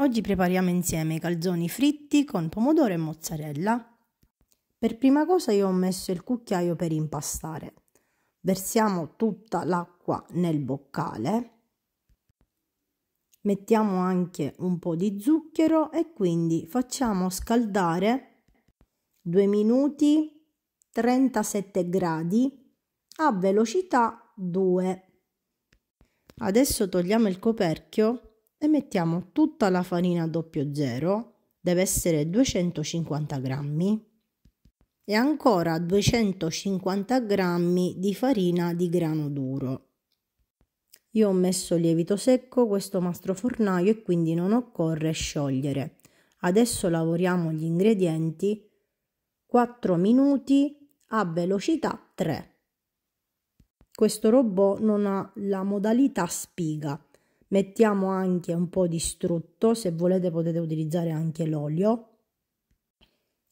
Oggi prepariamo insieme i calzoni fritti con pomodoro e mozzarella. Per prima cosa io ho messo il cucchiaio per impastare. Versiamo tutta l'acqua nel boccale. Mettiamo anche un po' di zucchero e quindi facciamo scaldare 2 minuti 37 gradi a velocità 2. Adesso togliamo il coperchio e mettiamo tutta la farina doppio zero, deve essere 250 grammi, e ancora 250 grammi di farina di grano duro. Io ho messo lievito secco, questo mastro fornaio e quindi non occorre sciogliere. Adesso lavoriamo gli ingredienti 4 minuti a velocità 3. Questo robot non ha la modalità spiga, mettiamo anche un po' di strutto, se volete potete utilizzare anche l'olio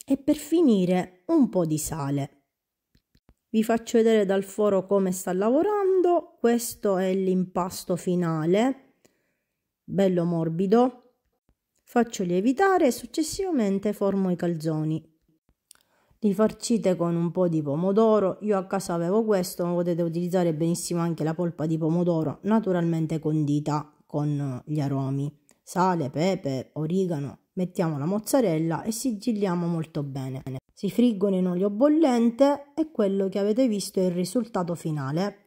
e per finire un po' di sale. Vi faccio vedere dal foro come sta lavorando, questo è l'impasto finale, bello morbido. Faccio lievitare e successivamente formo i calzoni. Li farcite con un po' di pomodoro, io a casa avevo questo, ma potete utilizzare benissimo anche la polpa di pomodoro, naturalmente condita con eh, gli aromi, sale, pepe, origano. Mettiamo la mozzarella e sigilliamo molto bene. Si friggono in olio bollente e quello che avete visto è il risultato finale.